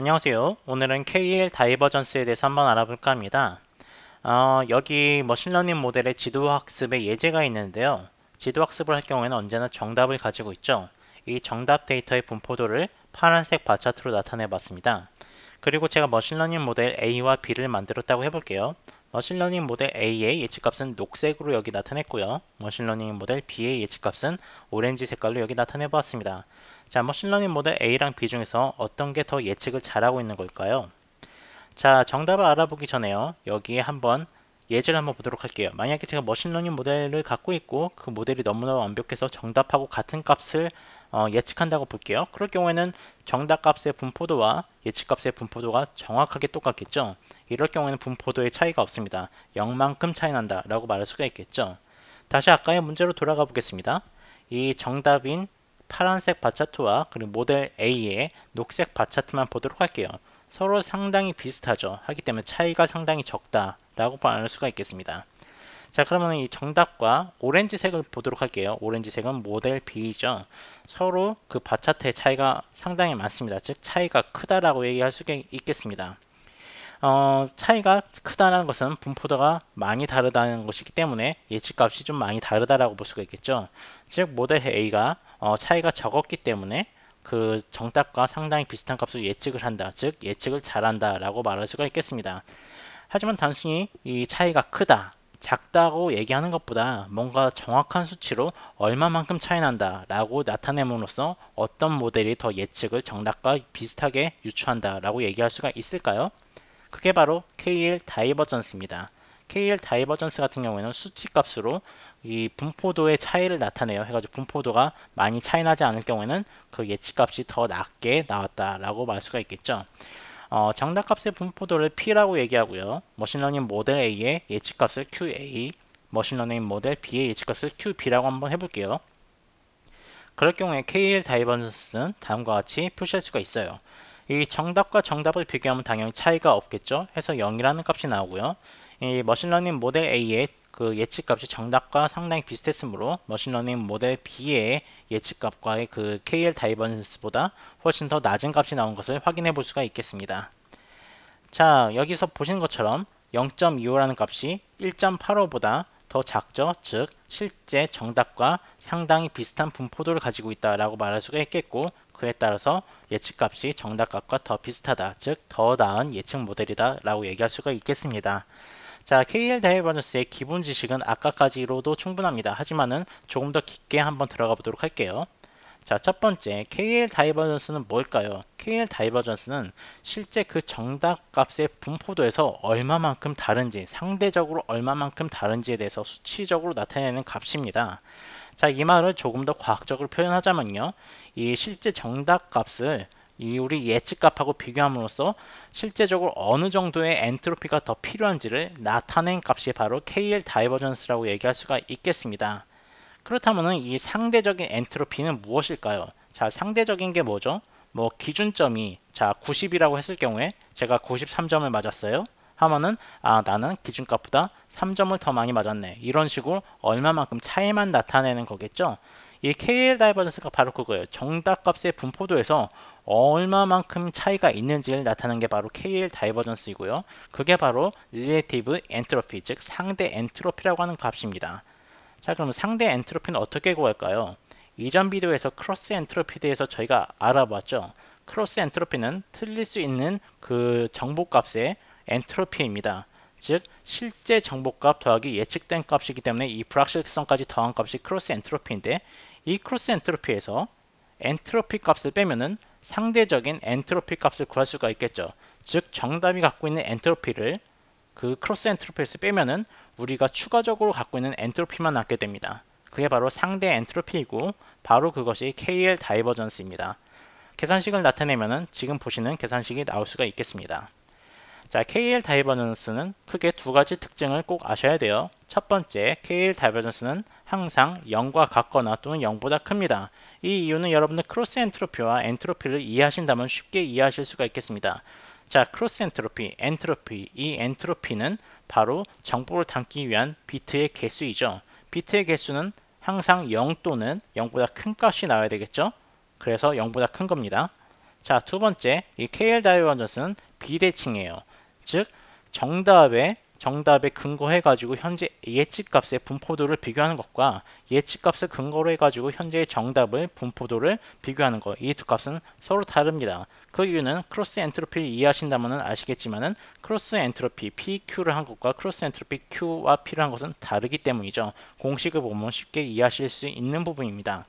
안녕하세요. 오늘은 KL 다이버전스에 대해서 한번 알아볼까 합니다. 어, 여기 머신러닝 모델의 지도학습에 예제가 있는데요. 지도학습을 할 경우에는 언제나 정답을 가지고 있죠. 이 정답 데이터의 분포도를 파란색 바차트로 나타내 봤습니다. 그리고 제가 머신러닝 모델 A와 B를 만들었다고 해볼게요. 머신러닝 모델 A의 예측값은 녹색으로 여기 나타냈고요. 머신러닝 모델 B의 예측값은 오렌지 색깔로 여기 나타내 보았습니다. 자, 머신러닝 뭐 모델 A랑 B 중에서 어떤 게 더 예측을 잘하고 있는 걸까요? 자, 정답을 알아보기 전에요. 여기에 한번 예제를 한번 보도록 할게요. 만약에 제가 머신러닝 뭐 모델을 갖고 있고 그 모델이 너무나 완벽해서 정답하고 같은 값을 어, 예측한다고 볼게요. 그럴 경우에는 정답값의 분포도와 예측값의 분포도가 정확하게 똑같겠죠. 이럴 경우에는 분포도의 차이가 없습니다. 0만큼 차이 난다 라고 말할 수가 있겠죠. 다시 아까의 문제로 돌아가 보겠습니다. 이 정답인 파란색 바차트와 그리고 모델 A의 녹색 바차트만 보도록 할게요. 서로 상당히 비슷하죠. 하기 때문에 차이가 상당히 적다라고 말할 수가 있겠습니다. 자 그러면 이 정답과 오렌지색을 보도록 할게요. 오렌지색은 모델 B이죠. 서로 그 바차트의 차이가 상당히 많습니다. 즉 차이가 크다라고 얘기할 수 있겠습니다. 어, 차이가 크다는 것은 분포도가 많이 다르다는 것이기 때문에 예측값이 좀 많이 다르다라고 볼 수가 있겠죠. 즉 모델 A가 어, 차이가 적었기 때문에 그 정답과 상당히 비슷한 값을 예측을 한다. 즉 예측을 잘한다 라고 말할 수가 있겠습니다. 하지만 단순히 이 차이가 크다 작다고 얘기하는 것보다 뭔가 정확한 수치로 얼마만큼 차이 난다 라고 나타냄으로써 어떤 모델이 더 예측을 정답과 비슷하게 유추한다 라고 얘기할 수가 있을까요? 그게 바로 KL 다이버전스입니다. KL 다이버전스 같은 경우에는 수치값으로 이 분포도의 차이를 나타내요. 해가지고 분포도가 많이 차이 나지 않을 경우에는 그 예측값이 더 낮게 나왔다라고 말 수가 있겠죠. 어, 정답값의 분포도를 P라고 얘기하고요. 머신러닝 모델 A의 예측값을 QA, 머신러닝 모델 B의 예측값을 QB라고 한번 해볼게요. 그럴 경우에 KL 다이버전스는 다음과 같이 표시할 수가 있어요. 이 정답과 정답을 비교하면 당연히 차이가 없겠죠. 해서 0이라는 값이 나오고요. 이 머신러닝 모델 A의 그 예측값이 정답과 상당히 비슷했으므로 머신러닝 모델 B의 예측값과의 그 KL 다이버전스보다 훨씬 더 낮은 값이 나온 것을 확인해 볼 수가 있겠습니다. 자 여기서 보신 것처럼 0.25라는 값이 1.85보다 더 작죠 즉 실제 정답과 상당히 비슷한 분포도를 가지고 있다라고 말할 수가 있겠고 그에 따라서 예측값이 정답값과 더 비슷하다 즉 더 나은 예측 모델이다 라고 얘기할 수가 있겠습니다 자, KL 다이버전스의 기본 지식은 아까까지로도 충분합니다. 하지만은 조금 더 깊게 한번 들어가 보도록 할게요. 자, 첫 번째, KL 다이버전스는 뭘까요? KL 다이버전스는 실제 그 정답 값의 분포도에서 얼마만큼 다른지, 상대적으로 얼마만큼 다른지에 대해서 수치적으로 나타내는 값입니다. 자, 이 말을 조금 더 과학적으로 표현하자면요. 이 실제 정답 값을 이 우리 예측값하고 비교함으로써 실제적으로 어느 정도의 엔트로피가 더 필요한지를 나타낸 값이 바로 KL 다이버전스라고 얘기할 수가 있겠습니다. 그렇다면 이 상대적인 엔트로피는 무엇일까요? 자, 상대적인 게 뭐죠? 뭐 기준점이 자 90이라고 했을 경우에 제가 93점을 맞았어요. 하면은 아 나는 기준값보다 3점을 더 많이 맞았네. 이런 식으로 얼마만큼 차이만 나타내는 거겠죠. 이 KL 다이버전스가 바로 그거예요. 정답값의 분포도에서 얼마만큼 차이가 있는지를 나타낸게 바로 KL 다이버전스이고요. 그게 바로 Relative Entropy, 즉 상대 엔트로피라고 하는 값입니다. 자, 그럼 상대 엔트로피는 어떻게 구할까요? 이전 비디오에서 크로스 엔트로피에 대해서 저희가 알아봤죠. 크로스 엔트로피는 틀릴 수 있는 그 정보값의 엔트로피입니다. 즉 실제 정보값 더하기 예측된 값이기 때문에 이 불확실성까지 더한 값이 크로스 엔트로피인데 이 크로스 엔트로피에서 엔트로피 값을 빼면은 상대적인 엔트로피 값을 구할 수가 있겠죠. 즉 정답이 갖고 있는 엔트로피를 그 크로스 엔트로피에서 빼면은 우리가 추가적으로 갖고 있는 엔트로피만 남게 됩니다. 그게 바로 상대 엔트로피이고 바로 그것이 KL 다이버전스입니다. 계산식을 나타내면은 지금 보시는 계산식이 나올 수가 있겠습니다. 자, KL 다이버전스는 크게 두 가지 특징을 꼭 아셔야 돼요. 첫 번째, KL 다이버전스는 항상 0과 같거나 또는 0보다 큽니다. 이 이유는 여러분들 크로스 엔트로피와 엔트로피를 이해하신다면 쉽게 이해하실 수가 있겠습니다. 자, 크로스 엔트로피, 엔트로피, 이 엔트로피는 바로 정보를 담기 위한 비트의 개수이죠. 비트의 개수는 항상 0 또는 0보다 큰 값이 나와야 되겠죠. 그래서 0보다 큰 겁니다. 자, 두 번째, 이 KL 다이버전스는 비대칭이에요. 즉 정답에 정답에 근거해 가지고 현재 예측값의 분포도를 비교하는 것과 예측값을 근거로 해 가지고 현재의 정답을 분포도를 비교하는 것 이 두 값은 서로 다릅니다 그 이유는 크로스 엔트로피를 이해하신다면 아시겠지만은 크로스 엔트로피 PQ를 한 것과 크로스 엔트로피 Q와 P를 한 것은 다르기 때문이죠 공식을 보면 쉽게 이해하실 수 있는 부분입니다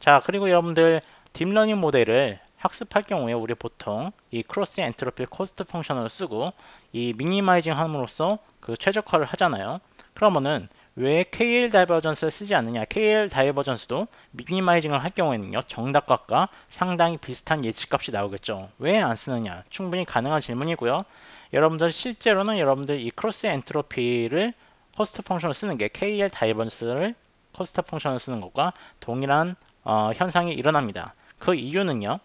자 그리고 여러분들 딥러닝 모델을 학습할 경우에 우리 보통 이 크로스 엔트로피 코스트 펑션을 쓰고 이 미니마이징 함으로써 그 최적화를 하잖아요. 그러면은 왜 KL 다이버전스를 쓰지 않느냐 KL 다이버전스도 미니마이징을 할 경우에는요 정답값과 상당히 비슷한 예측값이 나오겠죠 왜 안 쓰느냐 충분히 가능한 질문이고요 여러분들 실제로는 여러분들 이 크로스 엔트로피를 코스트 펑션을 쓰는 게 KL 다이버전스를 코스트 펑션을 쓰는 것과 동일한 어, 현상이 일어납니다 그 이유는요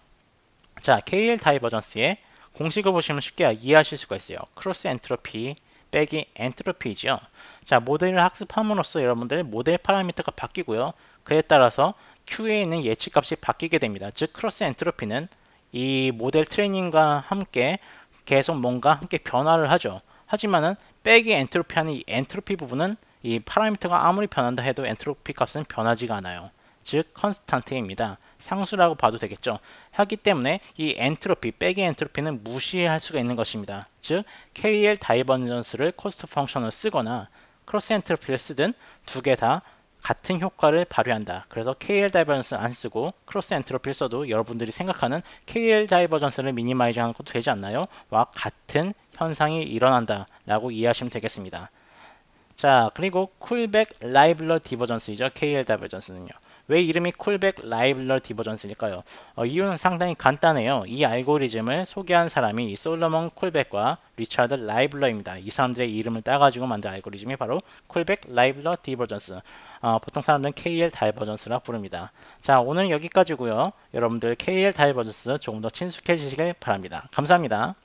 자, KL 다이버전스의 공식을 보시면 쉽게 이해하실 수가 있어요. 크로스 엔트로피 빼기 엔트로피이죠. 자, 모델을 학습함으로써 여러분들의 모델 파라미터가 바뀌고요. 그에 따라서 Q에 있는 예측값이 바뀌게 됩니다. 즉, 크로스 엔트로피는 이 모델 트레이닝과 함께 계속 뭔가 함께 변화를 하죠. 하지만은 빼기 엔트로피 하는 이 엔트로피 부분은 이 파라미터가 아무리 변한다 해도 엔트로피 값은 변하지가 않아요. 즉컨스턴트입니다 상수라고 봐도 되겠죠. 하기 때문에 이 엔트로피, 빼기 엔트로피는 무시할 수가 있는 것입니다. 즉 KL 다이버전스를 코스트 펑션으로 쓰거나 크로스 엔트로피를 쓰든 두 개 다 같은 효과를 발휘한다. 그래서 KL 다이버전스는 안 쓰고 크로스 엔트로피를 써도 여러분들이 생각하는 KL 다이버전스를 미니마이징하는 것도 되지 않나요? 와 같은 현상이 일어난다 라고 이해하시면 되겠습니다. 자 그리고 쿨백 라이블러 디버전스이죠. KL 다이버전스는요. 왜 이름이 쿨백 라이블러 디버전스일까요? 어, 이유는 상당히 간단해요. 이 알고리즘을 소개한 사람이 솔로몬 쿨백과 리차드 라이블러입니다. 이 사람들의 이름을 따가지고 만든 알고리즘이 바로 쿨백 라이블러 디버전스. 어, 보통 사람들은 KL 다이버전스라 부릅니다. 자, 오늘 여기까지고요. 여러분들 KL 다이버전스 조금 더 친숙해지시길 바랍니다. 감사합니다.